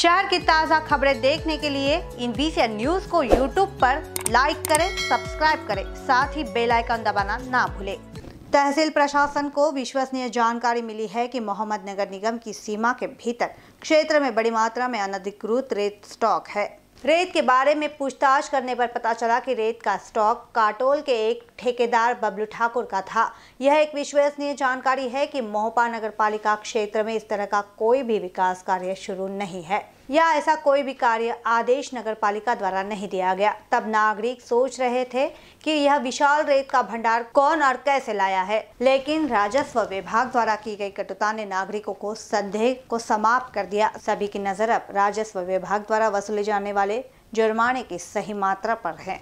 शहर की ताज़ा खबरें देखने के लिए इन बीसी न्यूज को यूट्यूब पर लाइक करें सब्सक्राइब करें साथ ही बेल आइकन दबाना ना भूलें तहसील प्रशासन को विश्वसनीय जानकारी मिली है कि मोहम्मद नगर निगम की सीमा के भीतर क्षेत्र में बड़ी मात्रा में अनधिकृत रेत स्टॉक है रेत के बारे में पूछताछ करने पर पता चला कि रेत का स्टॉक काटोल के एक ठेकेदार बबलू ठाकुर का था यह एक विश्वसनीय जानकारी है कि मोहपा नगर पालिका क्षेत्र में इस तरह का कोई भी विकास कार्य शुरू नहीं है या ऐसा कोई भी कार्य आदेश नगर पालिका द्वारा नहीं दिया गया तब नागरिक सोच रहे थे कि यह विशाल रेत का भंडार कौन और कैसे लाया है लेकिन राजस्व विभाग द्वारा की गई कटुता ने नागरिकों को संदेह को समाप्त कर दिया सभी की नजर अब राजस्व विभाग द्वारा वसूले जाने वाले वाले जुर्माने की सही मात्रा पर हैं